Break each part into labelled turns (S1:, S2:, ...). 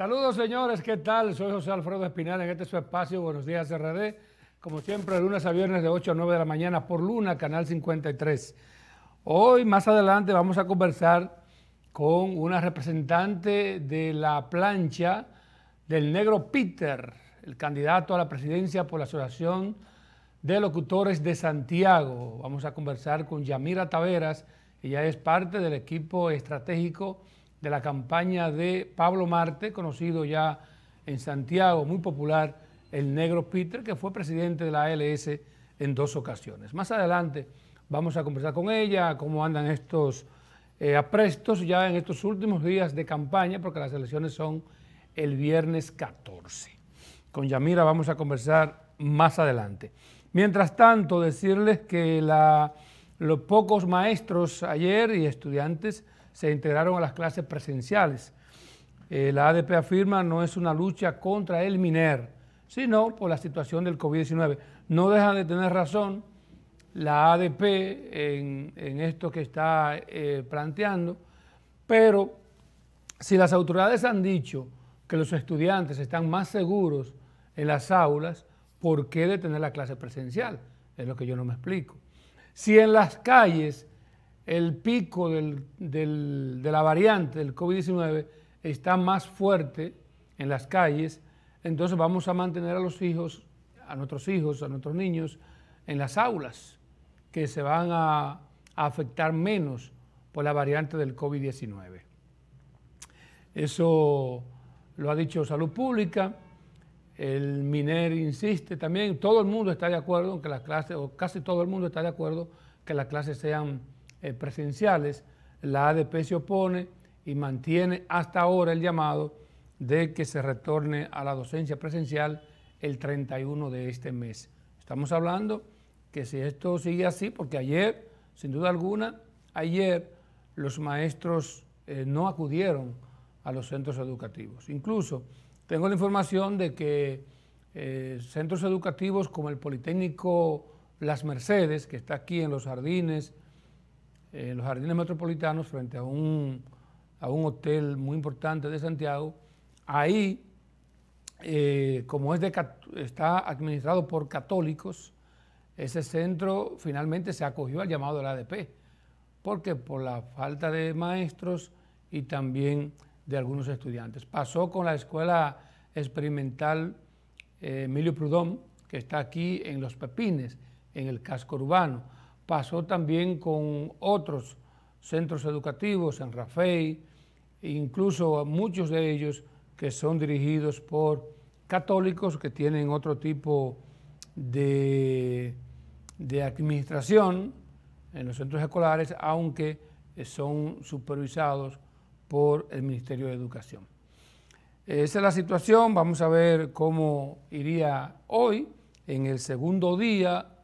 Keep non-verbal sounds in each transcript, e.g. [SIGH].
S1: Saludos señores, ¿qué tal? Soy José Alfredo Espinal en este su espacio Buenos Días RD. Como siempre, lunes a viernes de 8 a 9 de la mañana por Luna, Canal 53. Hoy, más adelante, vamos a conversar con una representante de la plancha del negro Peter, el candidato a la presidencia por la Asociación de Locutores de Santiago. Vamos a conversar con Yamira Taveras, ella es parte del equipo estratégico de la campaña de Pablo Marte, conocido ya en Santiago, muy popular, el negro Peter, que fue presidente de la ALS en dos ocasiones. Más adelante vamos a conversar con ella, cómo andan estos eh, aprestos ya en estos últimos días de campaña, porque las elecciones son el viernes 14. Con Yamira vamos a conversar más adelante. Mientras tanto, decirles que los pocos maestros ayer y estudiantes se integraron a las clases presenciales. Eh, la ADP afirma no es una lucha contra el MINER, sino por la situación del COVID-19. No deja de tener razón la ADP en, esto que está eh, planteando, pero si las autoridades han dicho que los estudiantes están más seguros en las aulas, ¿por qué detener la clase presencial? Es lo que yo no me explico. Si en las calles el pico de la variante del COVID-19 está más fuerte en las calles, entonces vamos a mantener a los hijos, a nuestros hijos, a nuestros niños en las aulas, que se van a, afectar menos por la variante del COVID-19. Eso lo ha dicho Salud Pública, el MINER insiste también, todo el mundo está de acuerdo en que las clases, o casi todo el mundo está de acuerdo que las clases sean eh, presenciales, la ADP se opone y mantiene hasta ahora el llamado de que se retorne a la docencia presencial el 31 de este mes. Estamos hablando que si esto sigue así, porque ayer, sin duda alguna, ayer los maestros eh, no acudieron a los centros educativos. Incluso tengo la información de que eh, centros educativos como el Politécnico Las Mercedes, que está aquí en los jardines en eh, los jardines metropolitanos frente a un, hotel muy importante de Santiago. Ahí, eh, como es de, está administrado por católicos, ese centro finalmente se acogió al llamado de la ADP, porque por la falta de maestros y también de algunos estudiantes. Pasó con la escuela experimental eh, Emilio Prudón, que está aquí en Los Pepines, en el casco urbano pasó también con otros centros educativos en Rafael, incluso muchos de ellos que son dirigidos por católicos que tienen otro tipo de, de administración en los centros escolares, aunque son supervisados por el Ministerio de Educación. Esa es la situación, vamos a ver cómo iría hoy, en el segundo día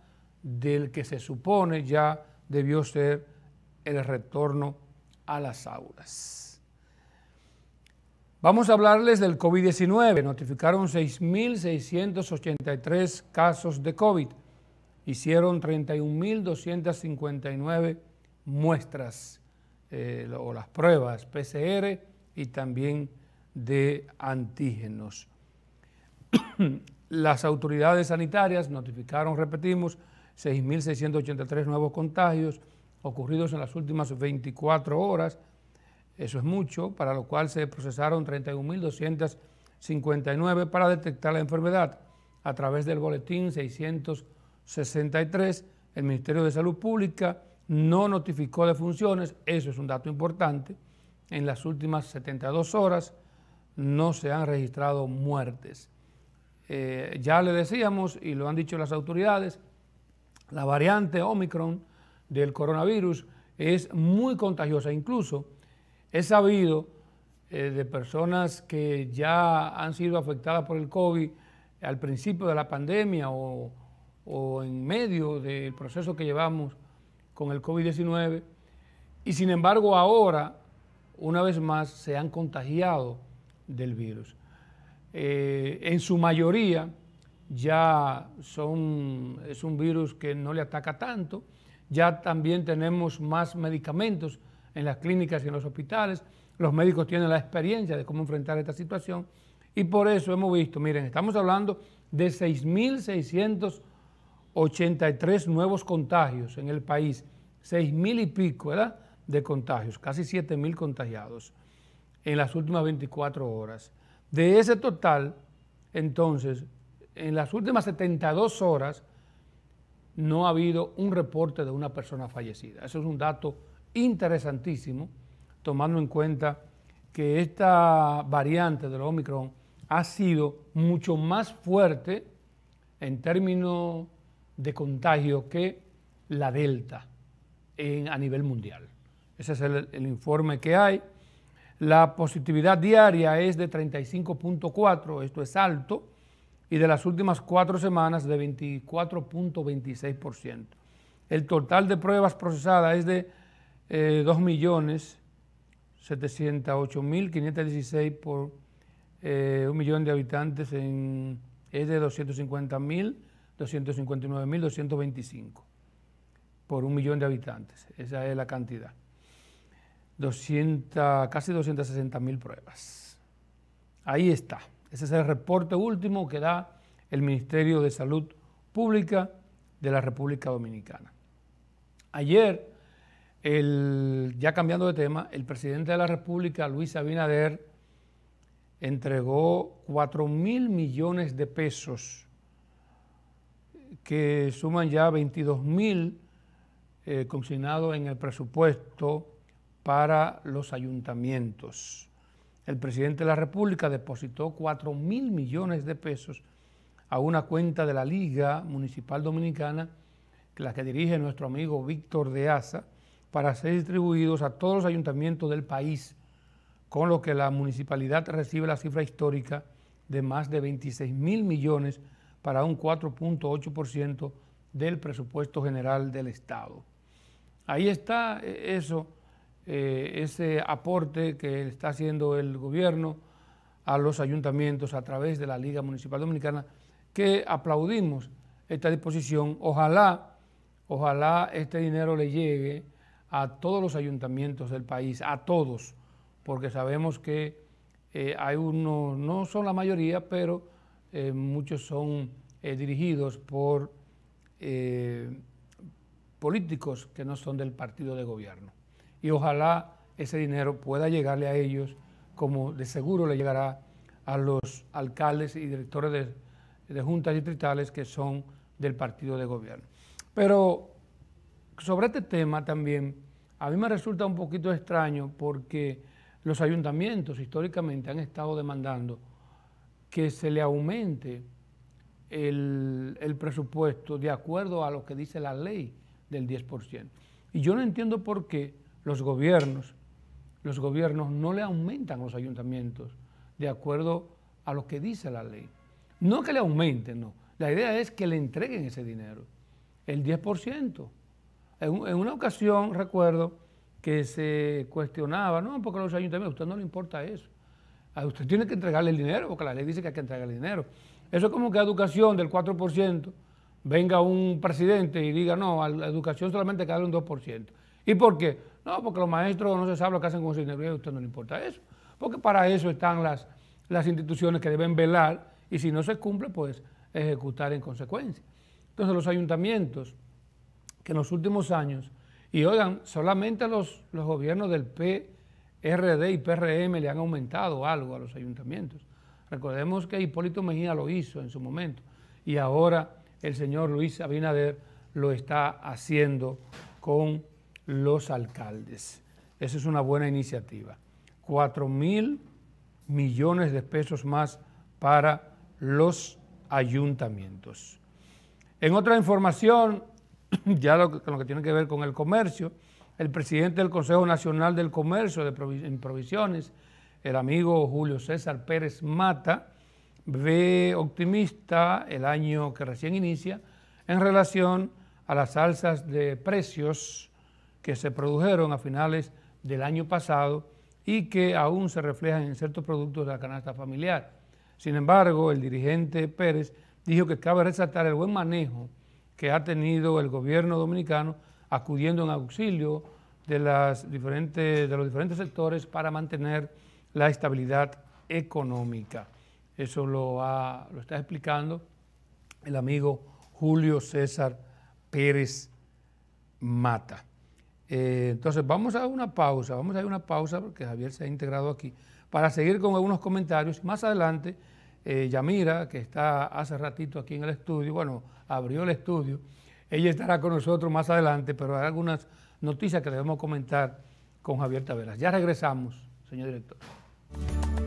S1: del que se supone ya debió ser el retorno a las aulas. Vamos a hablarles del COVID-19. Notificaron 6.683 casos de COVID. Hicieron 31.259 muestras eh, o las pruebas PCR y también de antígenos. [CLEARS THROAT] las autoridades sanitarias notificaron, repetimos, 6.683 nuevos contagios ocurridos en las últimas 24 horas. Eso es mucho, para lo cual se procesaron 31.259 para detectar la enfermedad. A través del boletín 663, el Ministerio de Salud Pública no notificó de funciones. eso es un dato importante. En las últimas 72 horas no se han registrado muertes. Eh, ya le decíamos y lo han dicho las autoridades, la variante Omicron del coronavirus es muy contagiosa. Incluso he sabido eh, de personas que ya han sido afectadas por el COVID al principio de la pandemia o, en medio del proceso que llevamos con el COVID-19. Y sin embargo ahora, una vez más, se han contagiado del virus. Eh, en su mayoría, ya son, es un virus que no le ataca tanto, ya también tenemos más medicamentos en las clínicas y en los hospitales, los médicos tienen la experiencia de cómo enfrentar esta situación y por eso hemos visto, miren, estamos hablando de 6.683 nuevos contagios en el país, 6.000 y pico, ¿verdad? De contagios, casi 7.000 contagiados en las últimas 24 horas. De ese total, entonces, en las últimas 72 horas no ha habido un reporte de una persona fallecida. Eso es un dato interesantísimo, tomando en cuenta que esta variante de del Omicron ha sido mucho más fuerte en términos de contagio que la Delta en, a nivel mundial. Ese es el, el informe que hay. La positividad diaria es de 35.4, esto es alto y de las últimas cuatro semanas de 24.26%. El total de pruebas procesadas es de 2.708.516 eh, por eh, un millón de habitantes, en, es de 250.259.225 por un millón de habitantes. Esa es la cantidad. 200, casi 260.000 pruebas. Ahí está. Ese es el reporte último que da el Ministerio de Salud Pública de la República Dominicana. Ayer, ya cambiando de tema, el presidente de la República, Luis Abinader, entregó 4 mil millones de pesos, que suman ya 22 mil eh, consignados en el presupuesto para los ayuntamientos el presidente de la República depositó 4 mil millones de pesos a una cuenta de la Liga Municipal Dominicana, la que dirige nuestro amigo Víctor de Asa, para ser distribuidos a todos los ayuntamientos del país, con lo que la municipalidad recibe la cifra histórica de más de 26 mil millones para un 4.8% del presupuesto general del Estado. Ahí está e, eso eh, ese aporte que está haciendo el gobierno a los ayuntamientos a través de la Liga Municipal Dominicana, que aplaudimos esta disposición. Ojalá, ojalá este dinero le llegue a todos los ayuntamientos del país, a todos, porque sabemos que eh, hay unos, no son la mayoría, pero eh, muchos son dirigidos por políticos que no son del partido de gobierno y ojalá ese dinero pueda llegarle a ellos, como de seguro le llegará a los alcaldes y directores de, juntas distritales que son del partido de gobierno. Pero sobre este tema también, a mí me resulta un poquito extraño porque los ayuntamientos históricamente han estado demandando que se le aumente el, el, presupuesto de acuerdo a lo que dice la ley del 10%. Y yo no entiendo por qué los gobiernos. Los gobiernos no le aumentan los ayuntamientos de acuerdo a lo que dice la ley. No que le aumenten, no. La idea es que le entreguen ese dinero, el 10%. En, una ocasión, recuerdo, que se cuestionaba, no, porque los ayuntamientos, a usted no le importa eso. A usted tiene que entregarle el dinero, porque la ley dice que hay que entregarle el dinero. Eso es como que a educación del 4% venga un presidente y diga, no, a la educación solamente queda un 2%. ¿Y por qué? No, porque los maestros no se sabe lo que hacen con su dinero a usted no le importa eso. Porque para eso están las, las instituciones que deben velar y si no se cumple, pues ejecutar en consecuencia. Entonces los ayuntamientos que en los últimos años, y oigan, solamente los, los gobiernos del PRD y PRM le han aumentado algo a los ayuntamientos. Recordemos que Hipólito Mejía lo hizo en su momento y ahora el señor Luis Abinader lo está haciendo con los alcaldes. Esa es una buena iniciativa. 4 mil millones de pesos más para los ayuntamientos. En otra información, [CLEARS THROAT] ya lo que, tiene que ver con el comercio, el presidente del Consejo Nacional del Comercio de en Provisiones, el amigo Julio César Pérez Mata, ve optimista el año que recién inicia en relación a las alzas de precios que se produjeron a finales del año pasado y que aún se reflejan en ciertos productos de la canasta familiar. Sin embargo, el dirigente Pérez dijo que cabe resaltar el buen manejo que ha tenido el gobierno dominicano acudiendo en auxilio de, las diferentes, de los diferentes sectores para mantener la estabilidad económica. Eso lo está explicando el amigo Julio César Pérez Mata. Eh, entonces vamos a una pausa, vamos a una pausa porque Javier se ha integrado aquí para seguir con algunos comentarios. Más adelante, eh, Yamira, que está hace ratito aquí en el estudio, bueno, abrió el estudio, ella estará con nosotros más adelante, pero hay algunas noticias que debemos comentar con Javier Taveras. Ya regresamos, señor director.